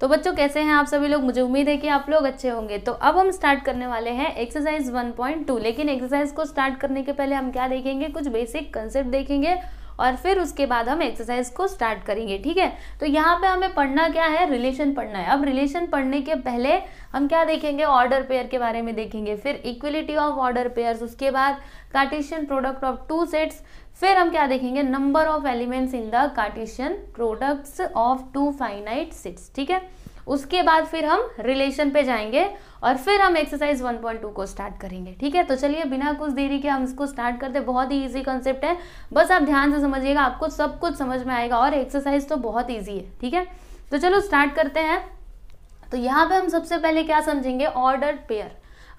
तो बच्चों कैसे हैं आप सभी लोग मुझे उम्मीद है कि आप लोग अच्छे होंगे तो अब हम स्टार्ट करने वाले हैं एक्सरसाइज 1.2 लेकिन एक्सरसाइज को स्टार्ट करने के पहले हम क्या देखेंगे कुछ बेसिक कंसेप्ट देखेंगे और फिर उसके बाद हम एक्सरसाइज को स्टार्ट करेंगे ठीक है तो यहाँ पे हमें पढ़ना क्या है रिलेशन पढ़ना है अब रिलेशन पढ़ने के पहले हम क्या देखेंगे ऑर्डर पेयर के बारे में देखेंगे फिर इक्वलिटी ऑफ ऑर्डर पेयर उसके बाद Cartesian product of two sets फिर हम क्या देखेंगे number of elements in the Cartesian products of two finite sets ठीक है उसके बाद फिर हम रिलेशन पे जाएंगे और फिर हम एक्सरसाइज 1.2 को स्टार्ट करेंगे ठीक है तो चलिए बिना कुछ देरी के हम इसको स्टार्ट करते बहुत ही ईजी कॉन्सेप्ट है बस आप ध्यान से समझिएगा आपको सब कुछ समझ में आएगा और एक्सरसाइज तो बहुत ईजी है ठीक है तो चलो स्टार्ट करते हैं तो यहाँ पे हम सबसे पहले क्या समझेंगे ऑर्डर पेयर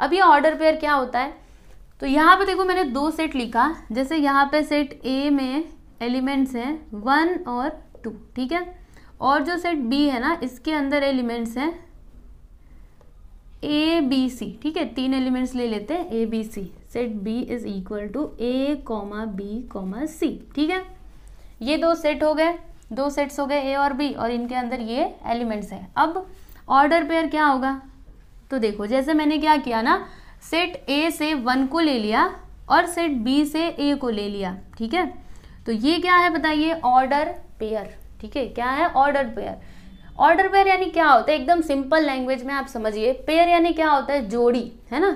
अब ये ऑर्डर पेयर क्या होता है तो यहाँ पे देखो मैंने दो सेट लिखा जैसे यहाँ पे सेट ए में एलिमेंट्स हैं वन और टू ठीक है और जो सेट बी है ना इसके अंदर एलिमेंट्स हैं ए बी सी ठीक है तीन एलिमेंट्स ले लेते हैं A B C set B is equal to A comma B comma C ठीक है ये दो सेट हो गए दो सेट्स हो गए ए और बी और इनके अंदर ये एलिमेंट्स हैं अब ऑर्डर पेयर क्या होगा तो देखो जैसे मैंने क्या किया ना सेट ए से वन को ले लिया और सेट बी से ए को ले लिया ठीक है तो ये क्या है बताइए ऑर्डर पेयर ठीक है क्या है ऑर्डर पेयर ऑर्डर पेयर यानी क्या होता है एकदम सिंपल लैंग्वेज में आप समझिए पेयर यानी क्या होता है जोड़ी है ना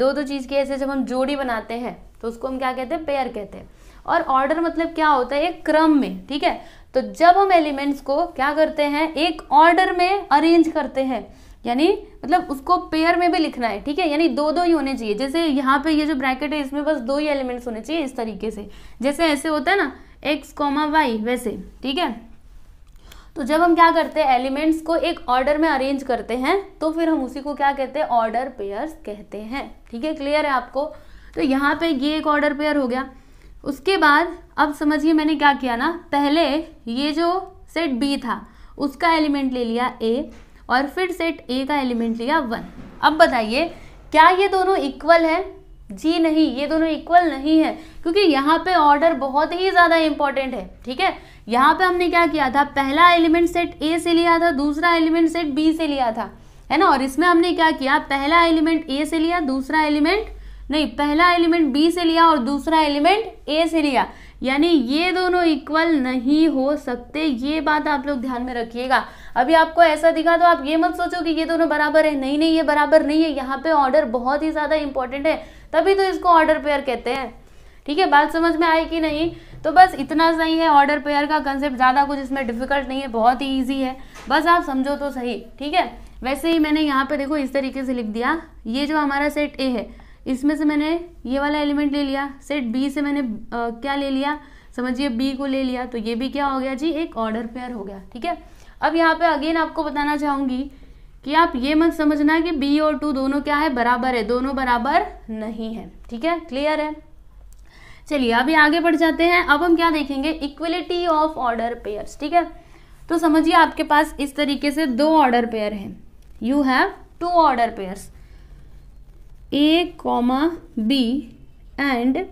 दो दो चीज़ की ऐसे जब हम जोड़ी बनाते हैं तो उसको हम क्या कहते हैं पेयर कहते हैं और ऑर्डर मतलब क्या होता है एक क्रम में ठीक है तो जब हम एलिमेंट्स को क्या करते हैं एक ऑर्डर में अरेंज करते हैं यानी मतलब उसको पेयर में भी लिखना है ठीक है यानी दो दो ही होने चाहिए जैसे यहाँ पे ये जो ब्रैकेट है इसमें बस दो ही एलिमेंट्स होने चाहिए इस तरीके से जैसे ऐसे होता है ना एक्स कॉमा वाई वैसे ठीक है तो जब हम क्या करते हैं एलिमेंट्स को एक ऑर्डर में अरेंज करते हैं तो फिर हम उसी को क्या कहते हैं ऑर्डर पेयर्स कहते हैं ठीक है क्लियर है आपको तो यहाँ पे ये एक ऑर्डर पेयर हो गया उसके बाद अब समझिए मैंने क्या किया ना पहले ये जो सेट बी था उसका एलिमेंट ले लिया ए और फिर सेट ए का एलिमेंट लिया वन अब बताइए क्या ये दोनों इक्वल है जी नहीं ये दोनों इक्वल नहीं है क्योंकि यहाँ पे ऑर्डर बहुत ही ज़्यादा इम्पॉर्टेंट है ठीक है यहाँ पे हमने क्या किया था पहला एलिमेंट सेट ए से लिया था दूसरा एलिमेंट सेट बी से लिया था है ना और इसमें हमने क्या किया पहला एलिमेंट ए से लिया दूसरा एलिमेंट नहीं पहला एलिमेंट बी से लिया और दूसरा एलिमेंट ए से लिया यानी ये दोनों इक्वल नहीं हो सकते ये बात आप लोग ध्यान में रखिएगा अभी आपको ऐसा दिखा तो आप ये मत सोचो कि ये दोनों बराबर है नहीं नहीं ये बराबर नहीं है यहाँ पे ऑर्डर बहुत ही ज़्यादा इंपॉर्टेंट है तभी तो इसको ऑर्डर पेयर कहते हैं ठीक है बात समझ में आई कि नहीं तो बस इतना सही है ऑर्डर पेयर का कंसेप्ट ज़्यादा कुछ इसमें डिफिकल्ट नहीं है बहुत ही ईजी है बस आप समझो तो सही ठीक है वैसे ही मैंने यहाँ पे देखो इस तरीके से लिख दिया ये जो हमारा सेट ए है इसमें से मैंने ये वाला एलिमेंट ले लिया सेट बी से मैंने आ, क्या ले लिया समझिए बी को ले लिया तो ये भी क्या हो गया जी एक ऑर्डर पेयर हो गया ठीक है अब यहाँ पे अगेन आपको बताना चाहूँगी कि आप ये मत समझना कि बी और टू दोनों क्या है बराबर है दोनों बराबर नहीं है ठीक है क्लियर है चलिए अभी आगे बढ़ जाते हैं अब हम क्या देखेंगे इक्वलिटी ऑफ ऑर्डर पेयर्स ठीक है तो समझिए आपके पास इस तरीके से दो ऑर्डर पेयर हैं you have two order pairs A comma B and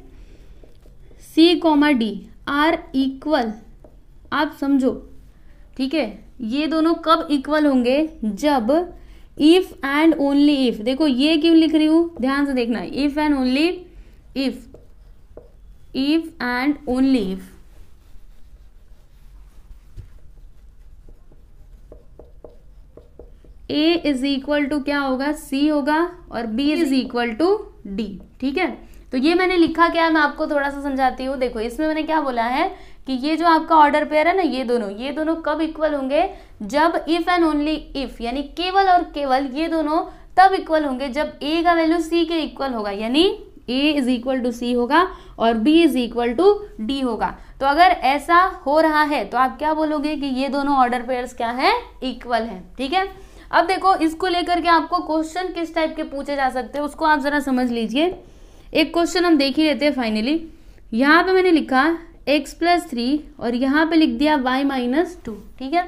C comma D are equal आप समझो ठीक है ये दोनों कब इक्वल होंगे जब इफ एंड ओनली इफ देखो ये क्यों लिख रही हूं ध्यान से देखना if and only if if and only if A is equal to क्या होगा सी होगा और B is equal to D ठीक है तो ये मैंने लिखा क्या है मैं आपको थोड़ा सा समझाती हूँ देखो इसमें मैंने क्या बोला है कि ये जो आपका ऑर्डर पेयर है ना ये दोनों ये दोनों कब इक्वल होंगे जब इफ एंड ओनली इफ यानी केवल और केवल ये दोनों तब इक्वल होंगे जब ए का वैल्यू सी के इक्वल होगा यानी A is equal to C होगा और B is equal to D होगा तो अगर ऐसा हो रहा है तो आप क्या बोलोगे कि ये दोनों ऑर्डर पेयर्स क्या है इक्वल है ठीक है अब देखो इसको लेकर के आपको क्वेश्चन किस टाइप के पूछे जा सकते हैं उसको आप ज़रा समझ लीजिए एक क्वेश्चन हम देख ही लेते हैं फाइनली यहाँ पे मैंने लिखा x प्लस थ्री और यहाँ पे लिख दिया y माइनस टू ठीक है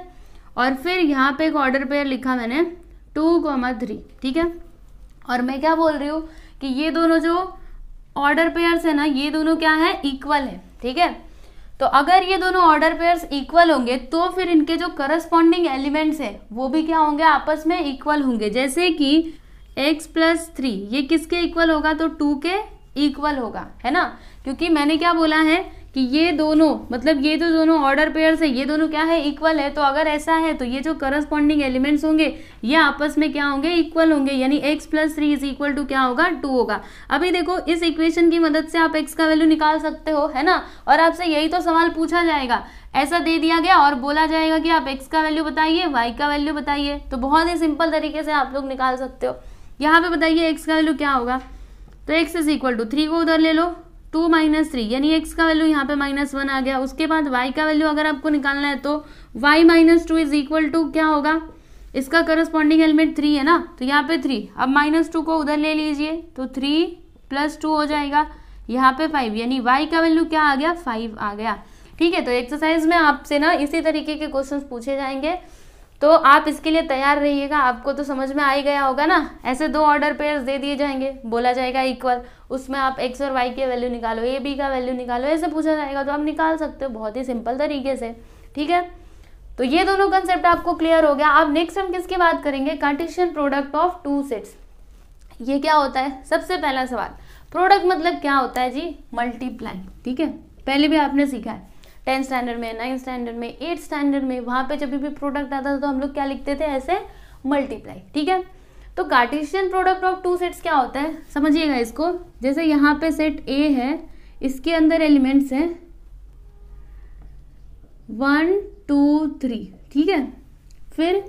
और फिर यहाँ पे एक ऑर्डर पेयर लिखा मैंने टू कॉमा थ्री ठीक है और मैं क्या बोल रही हूँ कि ये दोनों जो ऑर्डर पेयर्स है ना ये दोनों क्या है इक्वल है ठीक है तो अगर ये दोनों ऑर्डर पेयर्स इक्वल होंगे तो फिर इनके जो करस्पॉन्डिंग एलिमेंट्स है वो भी क्या होंगे आपस में इक्वल होंगे जैसे कि x प्लस थ्री ये किसके इक्वल होगा तो टू के इक्वल होगा है ना क्योंकि मैंने क्या बोला है कि ये दोनों मतलब ये जो तो दोनों ऑर्डर पेयर्स है ये दोनों क्या है इक्वल है तो अगर ऐसा है तो ये जो करस्पॉन्डिंग एलिमेंट्स होंगे ये आपस में क्या होंगे इक्वल होंगे यानी X plus three is equal to क्या होगा टू होगा अभी देखो इस इक्वेशन की मदद से आप एक्स का वैल्यू निकाल सकते हो है ना और आपसे यही तो सवाल पूछा जाएगा ऐसा दे दिया गया और बोला जाएगा कि आप एक्स का वैल्यू बताइए वाई का वैल्यू बताइए तो बहुत ही सिंपल तरीके से आप लोग निकाल सकते हो यहाँ पे बताइए एक्स का वैल्यू क्या होगा तो X is equal to three को उधर ले लो टू माइनस थ्री यानी एक्स का वैल्यू यहाँ पे माइनस वन आ गया उसके बाद वाई का वैल्यू अगर आपको निकालना है तो Y minus two is equal to क्या होगा इसका करस्पॉन्डिंग एलिमेंट थ्री है ना तो यहाँ पे थ्री अब माइनस टू को उधर ले लीजिए तो थ्री प्लस टू हो जाएगा यहाँ पे फाइव यानी वाई का वैल्यू क्या आ गया फाइव आ गया ठीक है तो एक्सरसाइज में आपसे ना इसी तरीके के क्वेश्चन पूछे जाएंगे तो आप इसके लिए तैयार रहिएगा आपको तो समझ में आ ही गया होगा ना ऐसे दो ऑर्डर पेयर्स दे दिए जाएंगे बोला जाएगा इक्वल उसमें आप एक्स और वाई के वैल्यू निकालो ए बी का वैल्यू निकालो ऐसे पूछा जाएगा तो आप निकाल सकते हो बहुत ही सिंपल तरीके से ठीक है तो ये दोनों कंसेप्ट आपको क्लियर हो गया आप नेक्स्ट हम किसकी बात करेंगे Cartesian product of two sets ये क्या होता है सबसे पहला सवाल प्रोडक्ट मतलब क्या होता है जी मल्टीप्लाई ठीक है पहले भी आपने सीखा है टेंथ स्टैंडर्ड में नाइन्थ स्टैंडर्ड में एट्थ स्टैंडर्ड में वहाँ पे जब भी प्रोडक्ट आता था तो हम लोग क्या लिखते थे ऐसे मल्टीप्लाई ठीक है तो Cartesian product of two sets क्या होता है समझिएगा इसको जैसे यहाँ पे सेट ए है इसके अंदर एलिमेंट्स हैं वन टू थ्री ठीक है फिर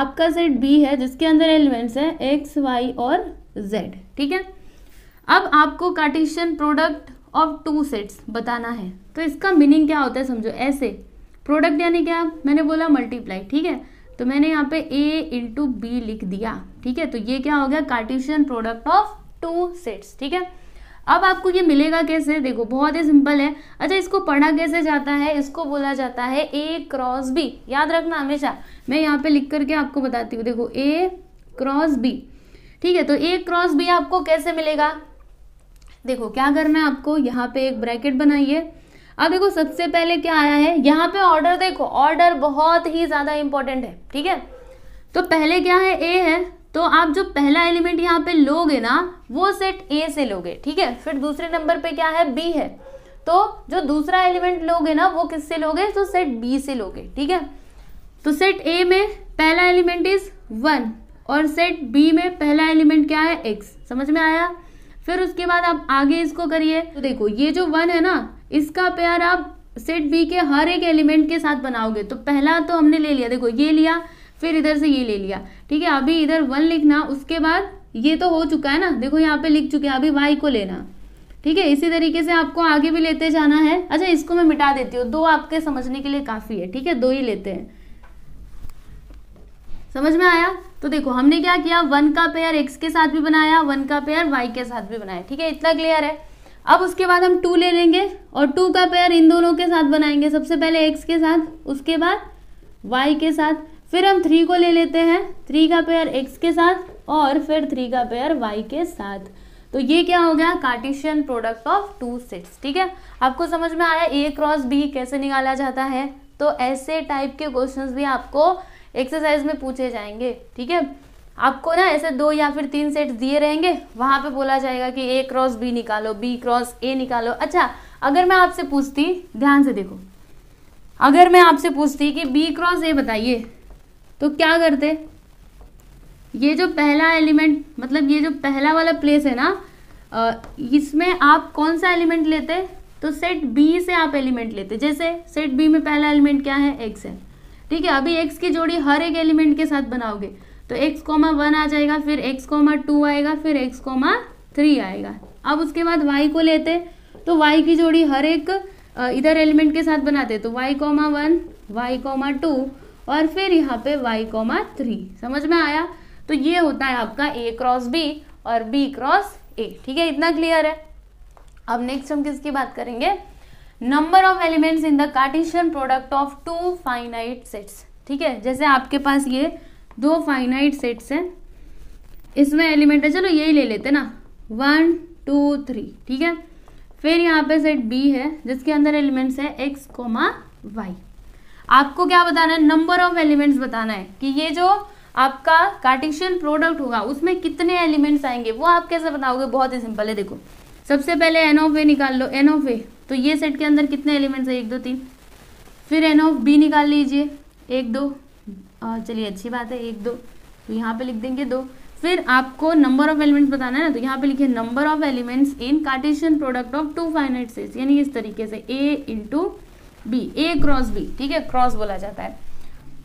आपका सेट बी है जिसके अंदर एलिमेंट्स हैं एक्स वाई और जेड ठीक है अब आपको Cartesian product of two sets बताना है तो इसका मीनिंग क्या होता है समझो ऐसे प्रोडक्ट यानी क्या मैंने बोला मल्टीप्लाई ठीक है तो मैंने यहाँ पे ए इंटू बी लिख दिया ठीक है तो ये क्या हो गया Cartesian product of two sets ठीक है अब आपको ये मिलेगा कैसे देखो बहुत ही सिंपल है अच्छा इसको पढ़ा कैसे जाता है इसको बोला जाता है ए क्रॉस बी याद रखना हमेशा मैं यहाँ पे लिख करके आपको बताती हूँ देखो ए क्रॉस बी ठीक है तो ए क्रॉस बी आपको कैसे मिलेगा देखो क्या करना है आपको यहाँ पे एक ब्रैकेट बनाइए अब देखो सबसे पहले क्या आया है यहाँ पे ऑर्डर देखो ऑर्डर बहुत ही ज़्यादा इंपॉर्टेंट है ठीक है तो पहले क्या है ए है तो आप जो पहला एलिमेंट यहाँ पे लोगे ना वो सेट ए से लोगे ठीक है फिर दूसरे नंबर पे क्या है बी है तो जो दूसरा एलिमेंट लोगे ना वो किससे लोगे तो सेट बी से लोगे ठीक है तो सेट ए में पहला एलिमेंट इज वन और सेट बी में पहला एलिमेंट क्या है एक्स समझ में आया फिर उसके बाद आप आगे इसको करिए तो देखो ये जो वन है ना इसका पेयर आप सेट बी के हर एक एलिमेंट के साथ बनाओगे तो पहला तो हमने ले लिया देखो ये लिया फिर इधर से ये ले लिया ठीक है अभी इधर वन लिखना उसके बाद ये तो हो चुका है ना देखो यहाँ पे लिख चुके हैं अभी वाई को लेना ठीक है इसी तरीके से आपको आगे भी लेते जाना है अच्छा इसको मैं मिटा देती हूँ दो आपके समझने के लिए काफ़ी है ठीक है दो ही लेते हैं समझ में आया तो देखो हमने क्या किया वन का पेयर एक्स के साथ भी बनाया वन का पेयर वाई के साथ भी बनाया ठीक है इतना क्लियर है अब उसके बाद हम टू ले लेंगे और टू का पेयर इन दोनों के साथ बनाएंगे सबसे पहले एक्स के साथ उसके बाद वाई के साथ फिर हम थ्री को ले लेते हैं थ्री का पेयर एक्स के साथ और फिर थ्री का पेयर वाई के साथ तो ये क्या हो गया Cartesian product of two sets ठीक है आपको समझ में आया ए क्रॉस बी कैसे निकाला जाता है तो ऐसे टाइप के क्वेश्चंस भी आपको एक्सरसाइज में पूछे जाएंगे ठीक है आपको ना ऐसे दो या फिर तीन सेट दिए रहेंगे वहाँ पे बोला जाएगा कि ए क्रॉस बी निकालो बी क्रॉस ए निकालो अच्छा अगर मैं आपसे पूछती ध्यान से देखो अगर मैं आपसे पूछती कि बी क्रॉस ए बताइए तो क्या करते ये जो पहला एलिमेंट मतलब ये जो पहला वाला प्लेस है ना इसमें आप कौन सा एलिमेंट लेते तो सेट बी से आप एलिमेंट लेते जैसे सेट बी में पहला एलिमेंट क्या है एक्स है ठीक है अभी एक्स की जोड़ी हर एक एलिमेंट के साथ बनाओगे तो एक्स कोमा वन आ जाएगा फिर एक्स कोमा टू आएगा फिर एक्स कोमा थ्री आएगा अब उसके बाद वाई को लेते तो वाई की जोड़ी हर एक इधर एलिमेंट के साथ बनाते तो Y comma one Y comma two और फिर यहाँ पे वाई कोमा थ्री समझ में आया तो ये होता है आपका ए क्रॉस बी और बी क्रॉस ए ठीक है इतना क्लियर है अब नेक्स्ट हम किसकी बात करेंगे number of elements in the cartesian product of two finite sets ठीक है जैसे आपके पास ये दो फाइनाइट सेट्स हैं इसमें एलिमेंट है चलो यही ले लेते ना वन टू थ्री ठीक है फिर यहाँ पे सेट बी है जिसके अंदर एलिमेंट्स है एक्स कोमा वाई आपको क्या बताना है नंबर ऑफ एलिमेंट्स बताना है कि ये जो आपका कार्टिशियन प्रोडक्ट होगा उसमें कितने एलिमेंट्स आएंगे वो आप कैसे बताओगे बहुत ही सिंपल है देखो सबसे पहले एन ऑफ ए निकाल लो एन ऑफ ए तो ये सेट के अंदर कितने एलिमेंट्स है एक दो तीन फिर एन ऑफ बी निकाल लीजिए एक दो चलिए अच्छी बात है एक दो तो यहाँ पे लिख देंगे दो फिर आपको नंबर ऑफ एलिमेंट्स बताना है ना तो यहाँ पे लिखिए number of elements in cartesian product of two finite sets यानी इस तरीके से A into B A cross B ठीक है क्रॉस बोला जाता है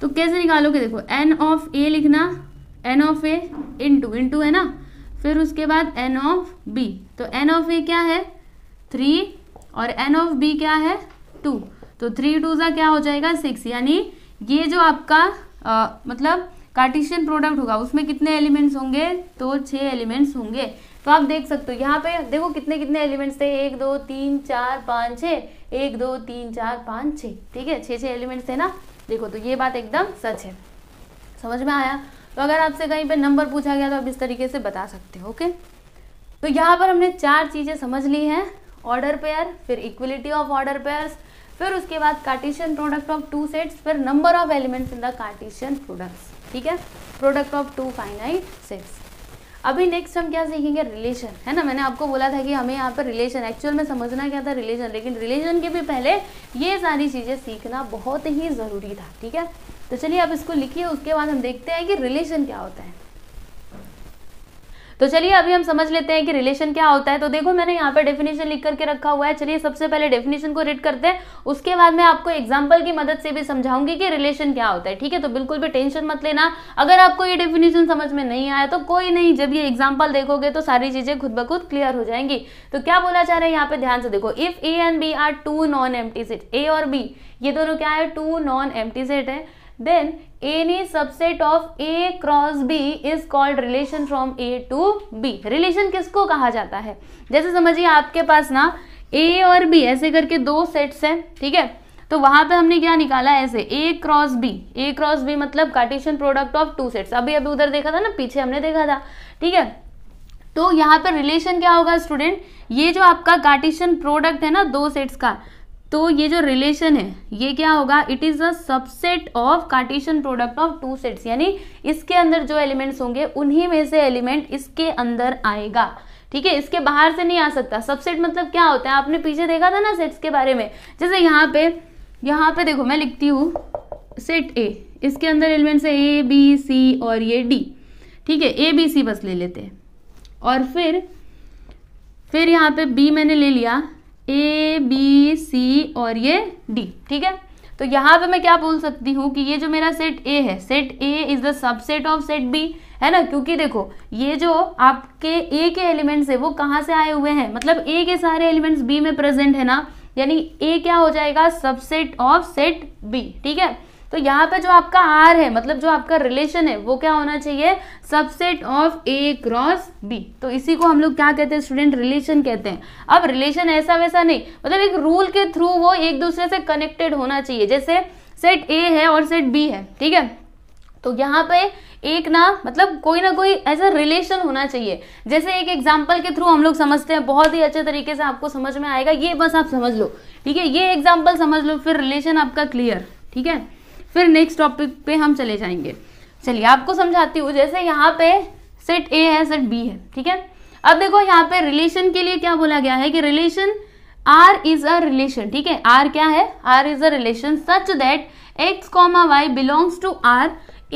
तो कैसे निकालोगे देखो एन ऑफ ए लिखना n of A into into है ना फिर उसके बाद एन ऑफ बी तो एन ऑफ ए क्या है थ्री और एन ऑफ बी क्या है टू तो थ्री टू सा क्या हो जाएगा सिक्स यानी ये जो आपका आ, मतलब कार्टिशियन प्रोडक्ट होगा उसमें कितने एलिमेंट्स होंगे तो छः एलिमेंट्स होंगे तो आप देख सकते हो यहाँ पे देखो कितने कितने एलिमेंट्स थे एक दो तीन चार पाँच छः एक दो तीन चार पाँच छः ठीक है छः छः एलिमेंट्स थे ना देखो तो ये बात एकदम सच है समझ में आया तो अगर आपसे कहीं पे नंबर पूछा गया तो आप इस तरीके से बता सकते हो ओके तो यहाँ पर हमने चार चीज़ें समझ ली हैं ऑर्डर पेयर फिर इक्वलिटी ऑफ ऑर्डर पेयर फिर उसके बाद Cartesian product of two sets फिर number of elements in the Cartesian products ठीक है product of two finite sets अभी नेक्स्ट हम क्या सीखेंगे रिलेशन है ना मैंने आपको बोला था कि हमें यहाँ पर रिलेशन एक्चुअल में समझना क्या था रिलेशन लेकिन रिलेशन के भी पहले ये सारी चीज़ें सीखना बहुत ही ज़रूरी था ठीक है तो चलिए आप इसको लिखिए उसके बाद हम देखते हैं कि रिलेशन क्या होता है तो चलिए अभी हम समझ लेते हैं कि रिलेशन क्या होता है तो देखो मैंने यहाँ पर डेफिनेशन लिख करके रखा हुआ है चलिए सबसे पहले डेफिनेशन को रीड करते हैं उसके बाद मैं आपको एग्जाम्पल की मदद से भी समझाऊंगी कि रिलेशन क्या होता है ठीक है तो बिल्कुल भी टेंशन मत लेना अगर आपको ये डेफिनेशन समझ में नहीं आया तो कोई नहीं जब ये एग्जाम्पल देखोगे तो सारी चीज़ें खुद ब खुद क्लियर हो जाएंगी तो क्या बोला जा रहा है यहाँ पे ध्यान से देखो if A and B are two non empty set A और बी ये दोनों क्या है टू नॉन एम्प्टी सेट है then any subset of A cross B is called relation from A to B relation किसको कहा जाता है जैसे समझिए आपके पास ना ए और बी ऐसे करके दो सेट्स हैं ठीक है तो वहां पे हमने क्या निकाला ऐसे A cross B A cross B मतलब cartesian product of two sets अभी अभी उधर देखा था ना पीछे हमने देखा था ठीक है तो यहाँ पर रिलेशन क्या होगा स्टूडेंट ये जो आपका कार्टेशियन प्रोडक्ट है ना दो सेट्स का तो ये जो रिलेशन है ये क्या होगा it is a subset of cartesian product of two sets यानी इसके अंदर जो एलिमेंट्स होंगे उन्हीं में से एलिमेंट इसके अंदर आएगा ठीक है इसके बाहर से नहीं आ सकता सबसेट मतलब क्या होता है आपने पीछे देखा था ना सेट्स के बारे में जैसे यहाँ पे यहाँ पे देखो मैं लिखती हूँ सेट ए इसके अंदर एलिमेंट्स है ए बी सी और ये डी ठीक है ए बी सी बस ले लेते हैं और फिर फिर यहाँ पे बी मैंने ले लिया ए बी सी और ये डी ठीक है तो यहाँ पे मैं क्या बोल सकती हूँ कि ये जो मेरा सेट ए है set A is the subset of set B है ना क्योंकि देखो ये जो आपके ए के एलिमेंट्स है वो कहाँ से आए हुए हैं मतलब ए के सारे एलिमेंट्स बी में प्रेजेंट है ना यानी ए क्या हो जाएगा सबसेट ऑफ सेट बी ठीक है तो यहाँ पे जो आपका आर है मतलब जो आपका रिलेशन है वो क्या होना चाहिए subset of A cross B तो इसी को हम लोग क्या कहते हैं स्टूडेंट रिलेशन कहते हैं अब रिलेशन ऐसा वैसा नहीं मतलब एक रूल के थ्रू वो एक दूसरे से कनेक्टेड होना चाहिए जैसे सेट ए है और सेट बी है ठीक है तो यहाँ पे एक ना मतलब कोई ना कोई ऐसा रिलेशन होना चाहिए जैसे एक एग्जाम्पल के थ्रू हम लोग समझते हैं बहुत ही अच्छे तरीके से आपको समझ में आएगा ये बस आप समझ लो ठीक है ये एग्जाम्पल समझ लो फिर रिलेशन आपका क्लियर ठीक है फिर नेक्स्ट टॉपिक पे हम चले जाएंगे चलिए आपको समझाती हूँ जैसे यहाँ पे सेट ए है सेट बी है ठीक है अब देखो यहाँ पे रिलेशन के लिए क्या बोला गया है कि relation R is a relation ठीक है आर क्या है R is a relation such that x comma y belongs to R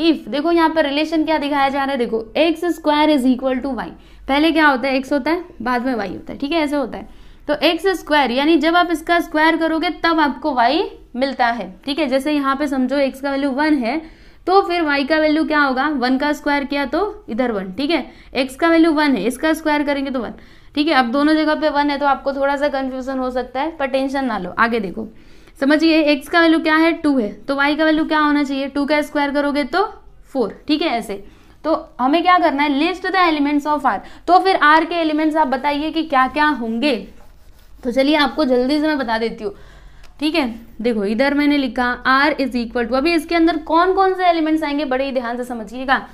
if देखो यहाँ पर रिलेशन क्या दिखाया जा रहा है देखो x square is equal to y पहले क्या होता है एक्स होता है बाद में वाई होता है ठीक है ऐसे होता है तो एक्स स्क्वायर यानी जब आप इसका स्क्वायर करोगे तब आपको वाई मिलता है ठीक है जैसे यहाँ पे समझो x का वैल्यू वन है तो फिर y का वैल्यू क्या होगा वन का स्क्वायर किया तो इधर वन ठीक है x का वैल्यू वन है इसका स्क्वायर करेंगे तो वन ठीक है अब दोनों जगह पे वन है तो आपको थोड़ा सा कंफ्यूजन हो सकता है पर टेंशन ना लो आगे देखो समझिए x का वैल्यू क्या है टू है तो y का वैल्यू क्या होना चाहिए टू का स्क्वायर करोगे तो फोर ठीक है ऐसे तो हमें क्या करना है list the elements of R तो फिर आर के एलिमेंट्स आप बताइए कि क्या क्या होंगे तो चलिए आपको जल्दी से मैं बता देती हूँ ठीक है देखो इधर मैंने लिखा आर इज इक्वल टू अभी इसके अंदर कौन कौन से एलिमेंट्स आएंगे बड़े ध्यान से समझिएगा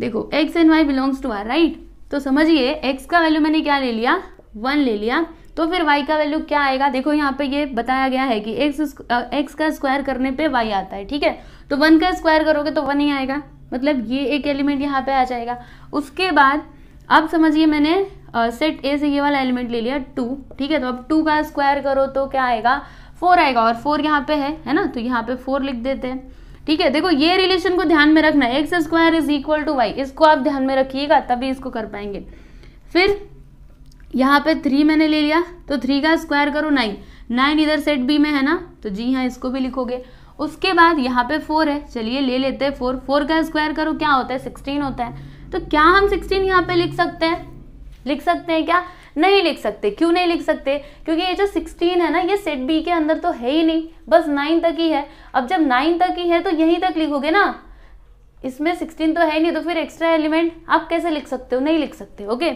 देखो x and y belongs to R right तो समझिए एक्स का वैल्यू मैंने क्या ले लिया वन ले लिया तो फिर वाई का वैल्यू क्या आएगा देखो यहाँ पे ये बताया गया है कि x एक्स का स्क्वायर करने पे वाई आता है ठीक है तो वन का स्क्वायर करोगे तो वन ही आएगा मतलब ये एक एलिमेंट यहाँ पे आ जाएगा उसके बाद अब समझिए मैंने सेट ए से ये वाला एलिमेंट ले लिया टू ठीक है तो अब टू का स्क्वायर करो तो क्या आएगा फोर आएगा और फोर यहाँ पे है है ना तो यहाँ पे फोर लिख देते हैं ठीक है देखो ये रिलेशन को ध्यान में रखना x square is equal to y इसको आप ध्यान में रखिएगा तभी इसको कर पाएंगे फिर यहाँ पे थ्री मैंने ले लिया तो थ्री का स्क्वायर करो नाइन नाइन इधर सेट बी में है ना तो जी हाँ इसको भी लिखोगे उसके बाद यहाँ पे फोर है चलिए ले लेते हैं फोर फोर का स्क्वायर करो क्या होता है सिक्सटीन होता है तो क्या हम सिक्सटीन यहाँ पे लिख सकते हैं लिख सकते हैं क्या नहीं लिख सकते क्यों नहीं लिख सकते क्योंकि ये जो सिक्सटीन है ना ये सेट बी के अंदर तो है ही नहीं बस नाइन तक ही है अब जब नाइन तक ही है तो यहीं तक लिखोगे ना इसमें सिक्सटीन तो है नहीं तो फिर एक्स्ट्रा एलिमेंट आप कैसे लिख सकते हो नहीं लिख सकते ओके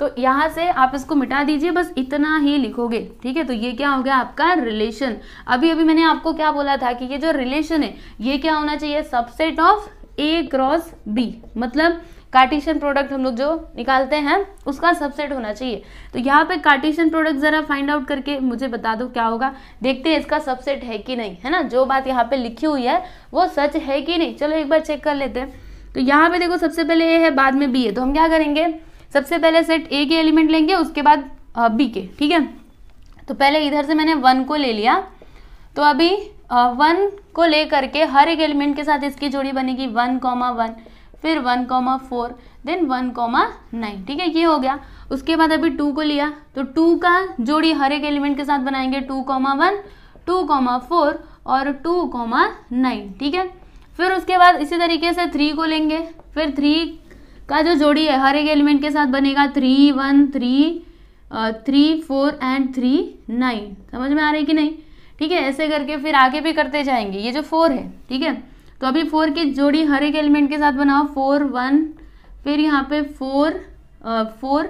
तो यहाँ से आप इसको मिटा दीजिए बस इतना ही लिखोगे ठीक है तो ये क्या हो गया आपका रिलेशन अभी अभी मैंने आपको क्या बोला था कि ये जो रिलेशन है ये क्या होना चाहिए subset of A cross B मतलब कार्टिशन प्रोडक्ट हम लोग जो निकालते हैं उसका सबसेट होना चाहिए तो यहाँ पे कार्टिशन प्रोडक्ट ज़रा फाइंड आउट करके मुझे बता दो क्या होगा देखते हैं इसका सबसेट है कि नहीं है ना जो बात यहाँ पे लिखी हुई है वो सच है कि नहीं चलो एक बार चेक कर लेते हैं तो यहाँ पे देखो सबसे पहले ए है बाद में बी है तो हम क्या करेंगे सबसे पहले सेट ए के एलिमेंट लेंगे उसके बाद बी के ठीक है तो पहले इधर से मैंने वन को ले लिया तो अभी वन को ले करके हर एक एलिमेंट के साथ इसकी जोड़ी बनेगी वन कॉमा वन फिर one comma four then one comma nine ठीक है ये हो गया उसके बाद अभी टू को लिया तो टू का जोड़ी हर एक एलिमेंट के साथ बनाएंगे two comma one two comma four और टू कॉमा नाइन ठीक है फिर उसके बाद इसी तरीके से थ्री को लेंगे फिर थ्री का जो जोड़ी है हर एक एलिमेंट के साथ बनेगा three one three three four and three nine समझ में आ रही कि नहीं ठीक है ऐसे करके फिर आगे भी करते जाएंगे ये जो फोर है ठीक है तो अभी फोर की जोड़ी हर एक एलिमेंट के साथ बनाओ फोर वन फिर यहाँ पे फोर फोर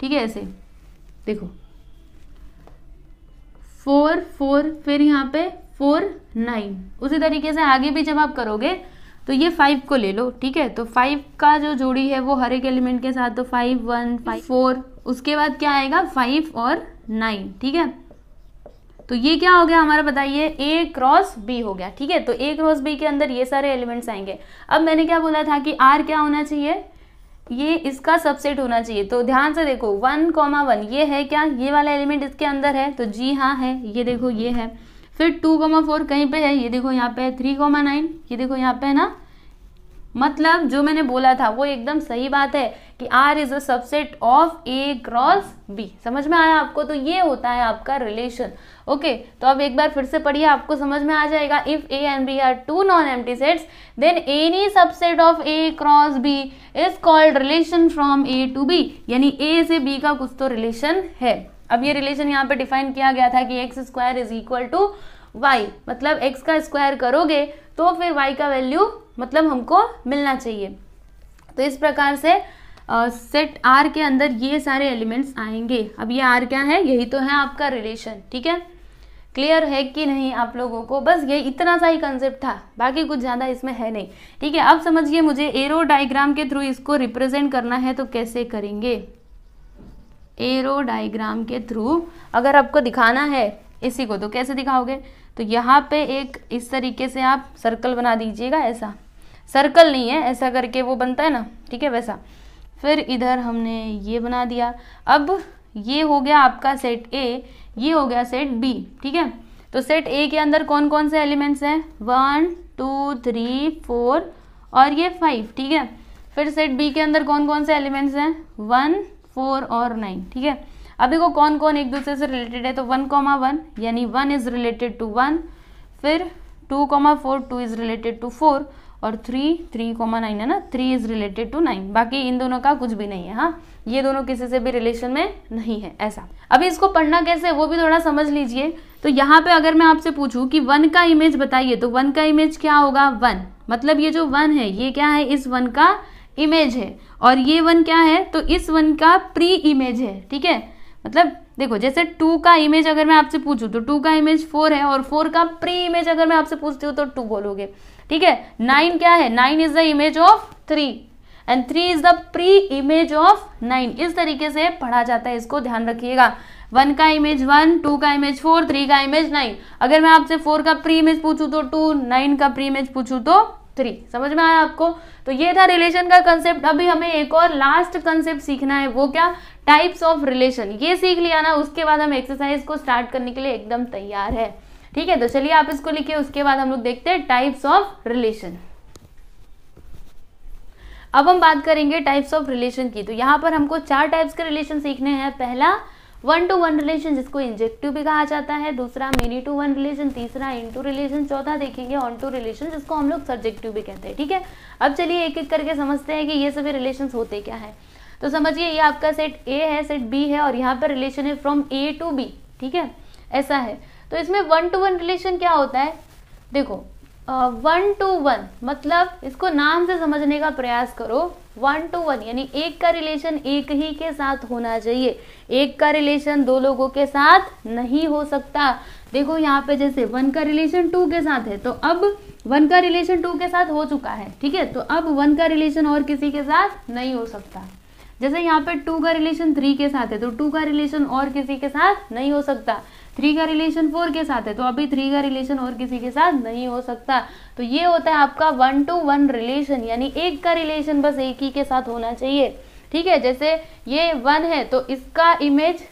ठीक है ऐसे देखो फोर फोर फिर यहाँ पे फोर नाइन उसी तरीके से आगे भी जब आप करोगे तो ये फाइव को ले लो ठीक है तो फाइव का जो जोड़ी है वो हर एक एलिमेंट के साथ तो फाइव वन फाइव फोर उसके बाद क्या आएगा फाइव और नाइन ठीक है तो ये क्या हो गया हमारा बताइए ए क्रॉस बी हो गया ठीक है तो ए क्रॉस बी के अंदर ये सारे एलिमेंट्स आएंगे अब मैंने क्या बोला था कि आर क्या होना चाहिए ये इसका सबसेट होना चाहिए तो ध्यान से देखो वन कॉमा वन ये है क्या ये वाला एलिमेंट इसके अंदर है तो जी हाँ है ये देखो ये है फिर टू कॉमा फोर कहीं पे है ये देखो यहाँ पे है थ्री कॉमा नाइन ये देखो यहाँ पे है ना मतलब जो मैंने बोला था वो एकदम सही बात है कि R is a subset of A cross B समझ में आया आपको तो ये होता है आपका रिलेशन ओके तो अब एक बार फिर से पढ़िए आपको समझ में आ जाएगा if A and B are two non टी sets then any subset of A cross B is called relation from A to B यानी ए से बी का कुछ तो रिलेशन है अब ये रिलेशन यहाँ पे डिफाइन किया गया था कि x square is equal to y मतलब एक्स का स्क्वायर करोगे तो फिर वाई का वैल्यू मतलब हमको मिलना चाहिए तो इस प्रकार से सेट uh, आर के अंदर ये सारे एलिमेंट्स आएंगे अब ये आर क्या है यही तो है आपका रिलेशन ठीक है क्लियर है कि नहीं आप लोगों को बस ये इतना सा ही कंसेप्ट था बाकी कुछ ज़्यादा इसमें है नहीं ठीक है अब समझिए मुझे एरो डायग्राम के थ्रू इसको रिप्रेजेंट करना है तो कैसे करेंगे एरो डायग्राम के थ्रू अगर आपको दिखाना है इसी को तो कैसे दिखाओगे तो यहाँ पे एक इस तरीके से आप सर्कल बना दीजिएगा ऐसा सर्कल नहीं है ऐसा करके वो बनता है ना ठीक है वैसा फिर इधर हमने ये बना दिया अब ये हो गया आपका सेट ए ये हो गया सेट बी ठीक है तो सेट ए के अंदर कौन कौन से एलिमेंट्स हैं वन टू थ्री फोर और ये फाइव ठीक है फिर सेट बी के अंदर कौन कौन से एलिमेंट्स हैं वन फोर और नाइन ठीक है अब देखो कौन कौन एक दूसरे से रिलेटेड है तो वन कॉमा वन यानी one is related to one फिर two comma four two is related to four और थ्री थ्री कॉमा नाइन है ना three is related to nine बाकी इन दोनों का कुछ भी नहीं है हाँ ये दोनों किसी से भी रिलेशन में नहीं है ऐसा अभी इसको पढ़ना कैसे है वो भी थोड़ा समझ लीजिए तो यहाँ पे अगर मैं आपसे पूछूं कि वन का इमेज बताइए तो वन का इमेज क्या होगा वन मतलब ये जो वन है ये क्या है इस वन का इमेज है और ये वन क्या है तो इस वन का प्री इमेज है ठीक है मतलब देखो जैसे टू का इमेज अगर मैं आपसे पूछूं तो टू का इमेज फोर है और फोर का प्री इमेज अगर मैं आपसे पूछती हूँ तो टू बोलोगे ठीक है नाइन क्या है nine is the image of three and three is the pre image of nine इस तरीके से पढ़ा जाता है इसको ध्यान रखिएगा वन का इमेज वन टू का इमेज फोर थ्री का इमेज नाइन अगर मैं आपसे फोर का प्री इमेज पूछूँ तो टू नाइन का प्री इमेज पूछूँ तो थ्री समझ में आया आपको तो ये था रिलेशन का कंसेप्ट अभी हमें एक और लास्ट कंसेप्ट सीखना है वो क्या टाइप्स ऑफ रिलेशन ये सीख लिया ना उसके बाद हम एक्सरसाइज को स्टार्ट करने के लिए एकदम तैयार है ठीक है तो चलिए आप इसको लिखिए उसके बाद हम लोग देखते हैं टाइप्स ऑफ रिलेशन अब हम बात करेंगे टाइप्स ऑफ रिलेशन की तो यहाँ पर हमको चार टाइप्स के रिलेशन सीखने हैं पहला वन टू वन रिलेशन जिसको इंजेक्टिव भी कहा जाता है दूसरा मेनी टू वन रिलेशन तीसरा इन टू रिलेशन चौथा देखेंगे ऑन टू रिलेशन जिसको हम लोग सब्जेक्टिव भी कहते हैं ठीक है अब चलिए एक एक करके समझते हैं कि ये सभी रिलेशन होते क्या है तो समझिए ये आपका सेट ए है सेट बी है और यहाँ पर रिलेशन है फ्रॉम ए टू बी ठीक है ऐसा है तो इसमें वन टू वन रिलेशन क्या होता है देखो वन टू वन मतलब इसको नाम से समझने का प्रयास करो वन टू वन यानी एक का रिलेशन एक ही के साथ होना चाहिए एक का रिलेशन दो लोगों के साथ नहीं हो सकता देखो यहाँ पे जैसे वन का रिलेशन टू के साथ है तो अब वन का रिलेशन टू के साथ हो चुका है ठीक है तो अब वन का रिलेशन और किसी के साथ नहीं हो सकता जैसे यहाँ पे टू का रिलेशन थ्री के साथ है तो टू का रिलेशन और किसी के साथ नहीं हो सकता थ्री का रिलेशन फोर के साथ है तो अभी थ्री का रिलेशन और किसी के साथ नहीं हो सकता तो ये होता है आपका वन टू वन रिलेशन यानी एक का रिलेशन बस एक ही के साथ होना चाहिए ठीक है जैसे ये वन है तो इसका इमेज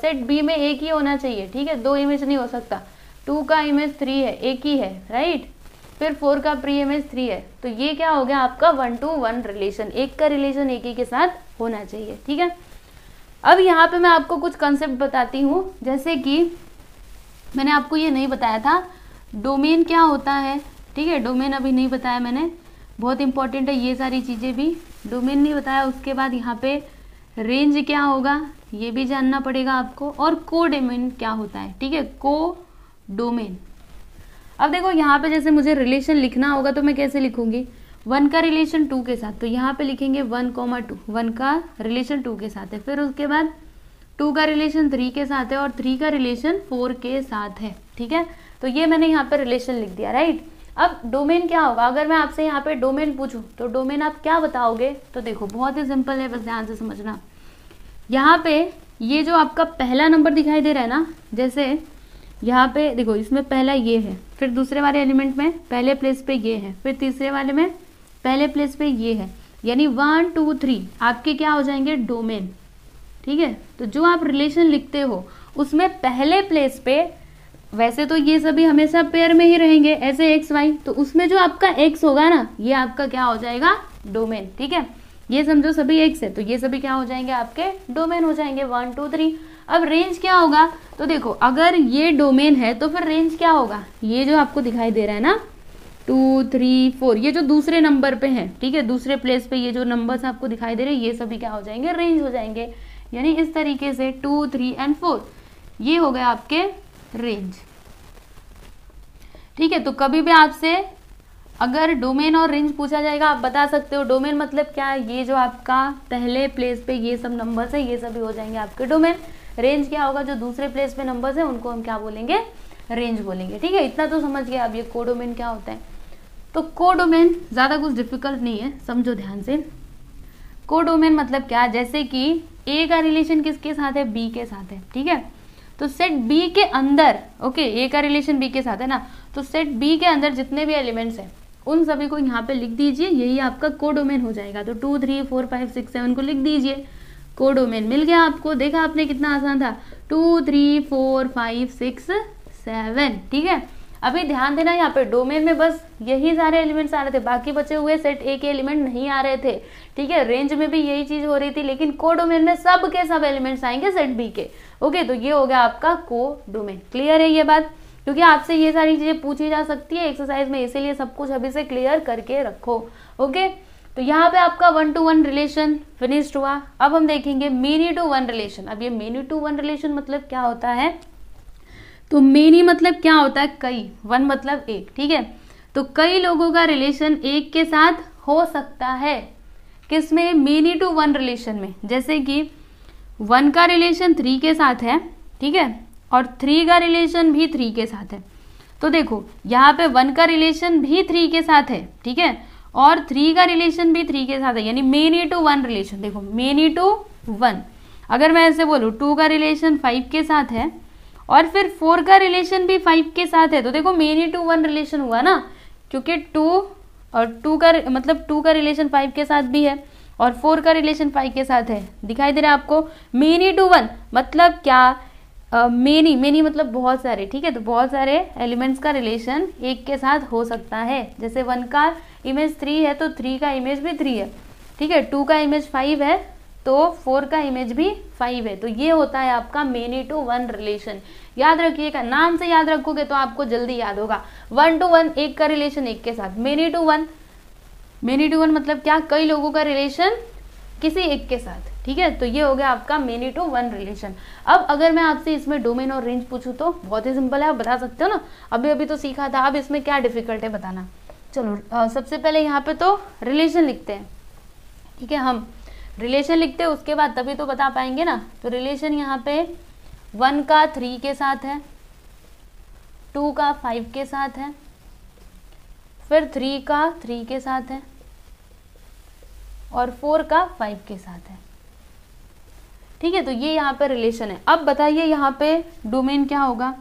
सेट बी में एक ही होना चाहिए ठीक है दो इमेज नहीं हो सकता टू का इमेज थ्री है एक ही है राइट फिर फोर का प्री इमेज थ्री है तो ये क्या हो गया आपका वन टू वन रिलेशन एक का रिलेशन एक ही के साथ होना चाहिए ठीक है अब यहाँ पे मैं आपको कुछ कंसेप्ट बताती हूँ जैसे कि मैंने आपको ये नहीं बताया था डोमेन क्या होता है ठीक है डोमेन अभी नहीं बताया मैंने बहुत इंपॉर्टेंट है ये सारी चीज़ें भी डोमेन नहीं बताया उसके बाद यहाँ पे रेंज क्या होगा ये भी जानना पड़ेगा आपको और को डोमेन क्या होता है ठीक है को डोमेन अब देखो यहाँ पे जैसे मुझे रिलेशन लिखना होगा तो मैं कैसे लिखूँगी वन का रिलेशन टू के साथ तो यहाँ पे लिखेंगे वन कॉमा टू वन का रिलेशन टू के साथ है फिर उसके बाद टू का रिलेशन थ्री के साथ है और थ्री का रिलेशन फोर के साथ है ठीक है तो ये मैंने यहाँ पर रिलेशन लिख दिया राइट अब डोमेन क्या होगा अगर मैं आपसे यहाँ पे डोमेन पूछूँ तो डोमेन आप क्या बताओगे तो देखो बहुत ही सिंपल है बस ध्यान से समझना यहाँ पे ये जो आपका पहला नंबर दिखाई दे रहा है ना जैसे यहाँ पे देखो इसमें पहला ये है फिर दूसरे वाले एलिमेंट में पहले प्लेस पे ये है फिर तीसरे वाले में पहले प्लेस पे ये है यानी वन टू थ्री आपके क्या हो जाएंगे डोमेन ठीक है तो जो आप रिलेशन लिखते हो उसमें पहले प्लेस पे वैसे तो ये सभी हमेशा पेयर में ही रहेंगे ऐसे एक्स वाई तो उसमें जो आपका एक्स होगा ना ये आपका क्या हो जाएगा डोमेन ठीक है ये समझो सभी एक्स है तो ये सभी क्या हो जाएंगे आपके डोमेन हो जाएंगे वन टू थ्री अब रेंज क्या होगा तो देखो अगर ये डोमेन है तो फिर रेंज क्या होगा ये जो आपको दिखाई दे रहा है ना टू थ्री फोर ये जो दूसरे नंबर पे हैं ठीक है दूसरे प्लेस पे ये जो नंबर्स आपको दिखाई दे रहे हैं ये सभी क्या हो जाएंगे रेंज हो जाएंगे यानी इस तरीके से टू थ्री एंड फोर ये हो गए आपके रेंज ठीक है तो कभी भी आपसे अगर डोमेन और रेंज पूछा जाएगा आप बता सकते हो डोमेन मतलब क्या है ये जो आपका पहले प्लेस पे ये सब नंबर्स है ये सभी हो जाएंगे आपके डोमेन रेंज क्या होगा जो दूसरे प्लेस पे नंबर्स है उनको हम क्या बोलेंगे रेंज बोलेंगे ठीक है इतना तो समझ गए आप ये कोडोमेन क्या होता है तो कोडोमेन ज़्यादा कुछ डिफिकल्ट नहीं है समझो ध्यान से कोडोमेन मतलब क्या जैसे कि ए का रिलेशन किसके साथ है बी के साथ है ठीक है तो सेट बी के अंदर ओके ए का रिलेशन बी के साथ है ना तो सेट बी के अंदर जितने भी एलिमेंट्स हैं उन सभी को यहाँ पे लिख दीजिए यही आपका कोडोमेन हो जाएगा तो two three four five six seven को लिख दीजिए कोडोमेन मिल गया आपको देखा आपने कितना आसान था two three four five six seven ठीक है अभी ध्यान देना यहाँ पे डोमेन में बस यही सारे एलिमेंट्स आ रहे थे बाकी बचे हुए सेट ए के एलिमेंट नहीं आ रहे थे ठीक है रेंज में भी यही चीज हो रही थी लेकिन को डोमेन में सब के सब एलिमेंट्स आएंगे सेट बी के ओके तो ये हो गया आपका को डोमेन क्लियर है ये बात क्योंकि आपसे ये सारी चीज़ें पूछी जा सकती है एक्सरसाइज में इसीलिए सब कुछ अभी से क्लियर करके रखो ओके तो यहाँ पे आपका one to one relation finished हुआ अब हम देखेंगे मीनी टू वन रिलेशन अब ये मीनी टू वन रिलेशन मतलब क्या होता है तो मेनी मतलब क्या होता है कई वन मतलब एक ठीक है तो कई लोगों का रिलेशन एक के साथ हो सकता है किस में मेनी टू वन रिलेशन में जैसे कि वन का रिलेशन थ्री के साथ है ठीक है और थ्री का रिलेशन भी थ्री के साथ है तो देखो यहाँ पे वन का रिलेशन भी थ्री के साथ है ठीक है और थ्री का रिलेशन भी थ्री के साथ है यानी मेनी टू वन रिलेशन देखो मेनी टू वन अगर मैं ऐसे बोलूँ टू का रिलेशन फाइव के साथ है और फिर फोर का रिलेशन भी फाइव के साथ है तो देखो मेनी टू वन रिलेशन हुआ ना क्योंकि टू और टू का मतलब टू का रिलेशन फाइव के साथ भी है और फोर का रिलेशन फाइव के साथ है दिखाई दे रहा है आपको मेनी टू वन मतलब क्या मेनी uh, मेनी मतलब बहुत सारे ठीक है तो बहुत सारे एलिमेंट्स का रिलेशन एक के साथ हो सकता है जैसे वन का इमेज थ्री है तो थ्री का इमेज भी थ्री है ठीक है टू का इमेज फाइव है तो फोर का इमेज भी फाइव है तो ये होता है आपका मेनी टू वन रिलेशन याद रखिएगा नाम से याद रखोगे तो आपको जल्दी याद होगा वन टू वन एक का रिलेशन एक के साथ many to one many to one मतलब क्या कई लोगों का रिलेशन किसी एक के साथ ठीक है तो ये हो गया आपका मेनी टू वन रिलेशन अब अगर मैं आपसे इसमें डोमेन और रेंज पूछूं तो बहुत ही सिंपल है आप बता सकते हो ना अभी अभी तो सीखा था अब इसमें क्या डिफिकल्ट है बताना चलो आ, सबसे पहले यहाँ पे तो रिलेशन लिखते हैं ठीक है हम रिलेशन लिखते हैं उसके बाद तभी तो बता पाएंगे ना तो रिलेशन यहाँ पे वन का थ्री के साथ है टू का फाइव के साथ है फिर थ्री का थ्री के साथ है और फोर का फाइव के साथ है ठीक है तो ये यहाँ पे रिलेशन है अब बताइए यहाँ पे डोमेन क्या होगा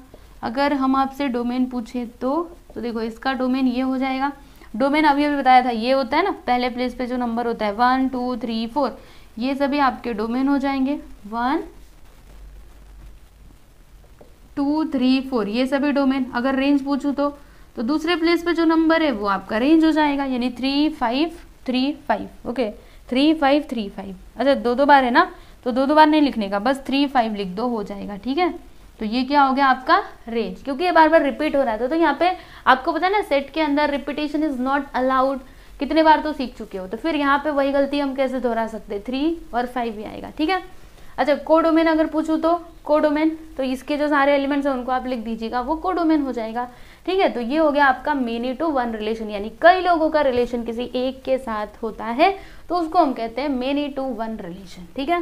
अगर हम आपसे डोमेन पूछे तो तो देखो इसका डोमेन ये हो जाएगा डोमेन अभी अभी बताया था ये होता है ना पहले प्लेस पे जो नंबर होता है वन टू थ्री फोर ये सभी आपके डोमेन हो जाएंगे वन टू थ्री फोर ये सभी डोमेन अगर रेंज पूछूँ तो तो दूसरे प्लेस पे जो नंबर है वो आपका रेंज हो जाएगा यानी three five three five okay three five three five अच्छा दो दो बार है ना तो दो दो बार नहीं लिखने का बस थ्री फाइव लिख दो हो जाएगा ठीक है तो ये क्या हो गया आपका रेंज क्योंकि ये बार बार रिपीट हो रहा था तो, तो यहाँ पे आपको पता है ना सेट के अंदर रिपीटेशन इज नॉट अलाउड कितने बार तो सीख चुके हो तो फिर यहाँ पे वही गलती हम कैसे दोहरा सकते थ्री और फाइव भी आएगा ठीक है अच्छा कोडोमेन अगर पूछूँ तो कोडोमेन तो इसके जो सारे एलिमेंट्स हैं उनको आप लिख दीजिएगा वो कोडोमेन हो जाएगा ठीक है तो ये हो गया आपका मेनी टू वन रिलेशन यानी कई लोगों का रिलेशन किसी एक के साथ होता है तो उसको हम कहते हैं मेनी टू वन रिलेशन ठीक है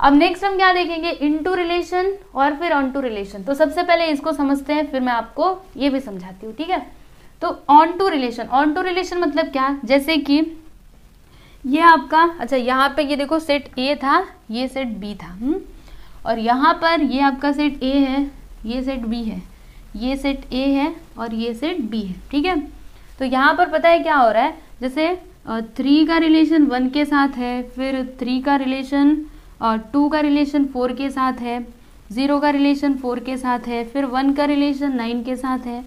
अब नेक्स्ट हम क्या देखेंगे इनटू रिलेशन और फिर ऑन टू रिलेशन तो सबसे पहले इसको समझते हैं फिर मैं आपको ये भी समझाती हूँ ठीक है तो onto relation onto relation मतलब क्या जैसे कि ये आपका अच्छा यहाँ पे ये देखो सेट ए था ये सेट बी था हुँ? हम्म? और यहाँ पर ये आपका सेट ए है ये सेट बी है ये सेट ए है और ये सेट बी है ठीक है तो यहाँ पर पता है क्या हो रहा है जैसे थ्री का रिलेशन वन के साथ है फिर थ्री का रिलेशन और टू का रिलेशन फोर के साथ है ज़ीरो का रिलेशन फोर के साथ है फिर वन का रिलेशन नाइन के साथ है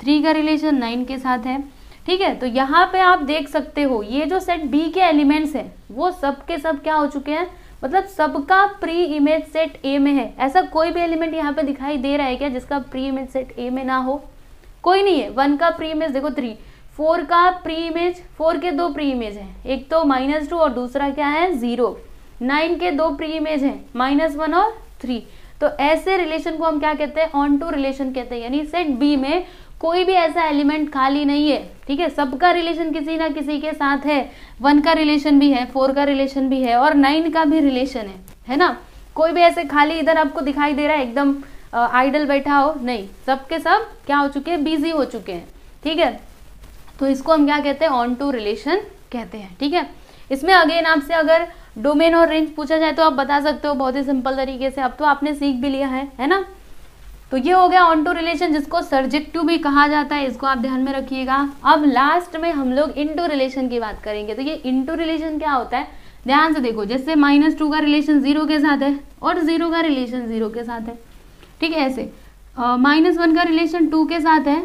थ्री का रिलेशन नाइन के साथ है ठीक है तो यहाँ पे आप देख सकते हो ये जो सेट बी के एलिमेंट्स हैं वो सब के सब क्या हो चुके हैं मतलब सबका प्री इमेज सेट ए में है ऐसा कोई भी एलिमेंट यहाँ पे दिखाई दे रहा है क्या जिसका प्री इमेज सेट ए में ना हो कोई नहीं है वन का प्री इमेज देखो थ्री फोर का प्री इमेज फोर के दो प्री इमेज हैं एक तो माइनस टू और दूसरा क्या है ज़ीरो नाइन के दो प्री इमेज हैं माइनस वन और थ्री तो ऐसे रिलेशन को हम क्या कहते हैं ऑन टू रिलेशन कहते हैं यानी सेट बी में कोई भी ऐसा एलिमेंट खाली नहीं है ठीक है सबका रिलेशन किसी ना किसी के साथ है वन का रिलेशन भी है फोर का रिलेशन भी है और नाइन का भी रिलेशन है है ना कोई भी ऐसे खाली इधर आपको दिखाई दे रहा है एकदम आइडल बैठा हो नहीं सबके सब क्या हो चुके हैं बिजी हो चुके हैं ठीक है तो इसको हम क्या कहते हैं ऑन टू रिलेशन कहते हैं ठीक है इसमें अगेन आपसे अगर डोमेन और रेंज पूछा जाए तो आप बता सकते हो बहुत ही सिंपल तरीके से अब तो आपने सीख भी लिया है है ना तो ये हो गया ऑन रिलेशन जिसको सर्जेक्टिव भी कहा जाता है इसको आप ध्यान में रखिएगा अब लास्ट में हम लोग इंटू रिलेशन की बात करेंगे तो ये इंटू रिलेशन क्या होता है ध्यान से देखो जैसे माइनस टू का रिलेशन जीरो के साथ है और जीरो का रिलेशन जीरो के साथ है ठीक है ऐसे माइनस वन का रिलेशन टू के साथ है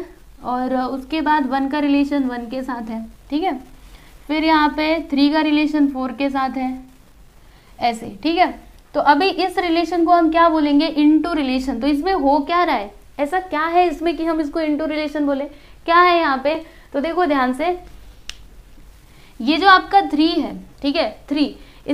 और उसके बाद वन का रिलेशन वन के साथ है ठीक है फिर यहाँ पे थ्री का रिलेशन फोर के साथ है ऐसे ठीक है तो अभी इस रिलेशन को हम क्या बोलेंगे इनटू रिलेशन तो इसमें हो क्या रहा है ऐसा क्या है इसमें कि हम इसको इनटू रिलेशन बोले क्या है यहाँ पे तो देखो ध्यान से ये जो आपका थ्री है ठीक है थ्री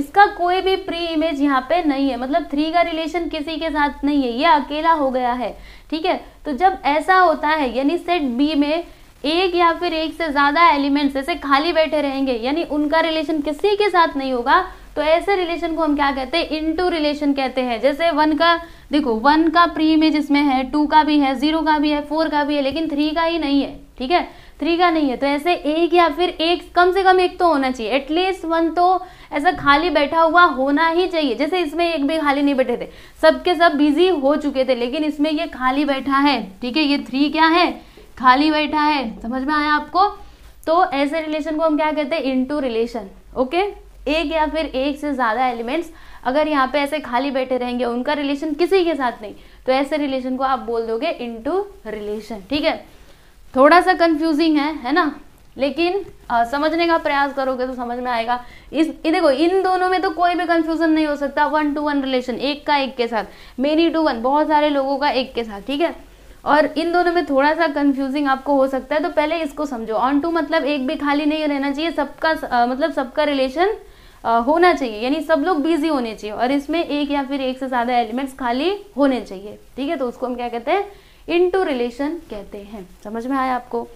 इसका कोई भी प्री इमेज यहाँ पे नहीं है मतलब थ्री का रिलेशन किसी के साथ नहीं है ये अकेला हो गया है ठीक है तो जब ऐसा होता है यानी सेट बी में एक या फिर एक से ज़्यादा एलिमेंट्स ऐसे खाली बैठे रहेंगे यानी उनका रिलेशन किसी के साथ नहीं होगा तो ऐसे रिलेशन को हम क्या कहते हैं इंटू रिलेशन कहते हैं जैसे वन का देखो वन का प्री इमेज इसमें है टू का भी है जीरो का भी है फोर का भी है लेकिन थ्री का ही नहीं है ठीक है थ्री का नहीं है तो ऐसे एक या फिर एक कम से कम एक तो होना चाहिए एटलीस्ट वन तो ऐसा खाली बैठा हुआ होना ही चाहिए जैसे इसमें एक भी खाली नहीं बैठे थे सबके सब बिजी हो चुके थे लेकिन इसमें ये खाली बैठा है ठीक है ये थ्री क्या है खाली बैठा है समझ में आया आपको तो ऐसे रिलेशन को हम क्या कहते हैं इनटू रिलेशन ओके एक या फिर एक से ज़्यादा एलिमेंट्स अगर यहाँ पे ऐसे खाली बैठे रहेंगे उनका रिलेशन किसी के साथ नहीं तो ऐसे रिलेशन को आप बोल दोगे इनटू रिलेशन ठीक है थोड़ा सा कंफ्यूजिंग है है ना लेकिन आ, समझने का प्रयास करोगे तो समझ में आएगा इस देखो इन दोनों में तो कोई भी कंफ्यूजन नहीं हो सकता वन टू वन रिलेशन एक का एक के साथ मेनी टू वन बहुत सारे लोगों का एक के साथ ठीक है और इन दोनों में थोड़ा सा कंफ्यूजिंग आपको हो सकता है तो पहले इसको समझो ऑन टू मतलब एक भी खाली नहीं रहना चाहिए सबका मतलब सबका रिलेशन होना चाहिए यानी सब लोग बिजी होने चाहिए और इसमें एक या फिर एक से ज़्यादा एलिमेंट्स खाली होने चाहिए ठीक है तो उसको हम क्या कहते हैं इन टू रिलेशन कहते हैं समझ में आया आपको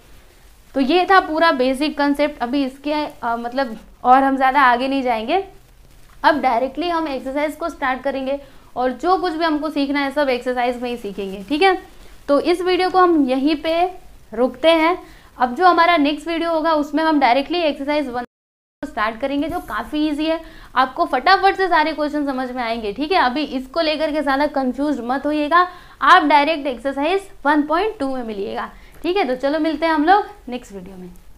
तो ये था पूरा बेसिक कंसेप्ट अभी इसके आ, मतलब और हम ज़्यादा आगे नहीं जाएंगे अब डायरेक्टली हम एक्सरसाइज को स्टार्ट करेंगे और जो कुछ भी हमको सीखना है सब एक्सरसाइज में ही सीखेंगे ठीक है तो इस वीडियो को हम यहीं पे रुकते हैं अब जो हमारा नेक्स्ट वीडियो होगा उसमें हम डायरेक्टली एक्सरसाइज वन स्टार्ट करेंगे जो काफ़ी इजी है आपको फटाफट से सारे क्वेश्चन समझ में आएंगे ठीक है अभी इसको लेकर के ज़्यादा कंफ्यूज मत होइएगा आप डायरेक्ट एक्सरसाइज 1.2 में मिलिएगा ठीक है तो चलो मिलते हैं हम लोग नेक्स्ट वीडियो में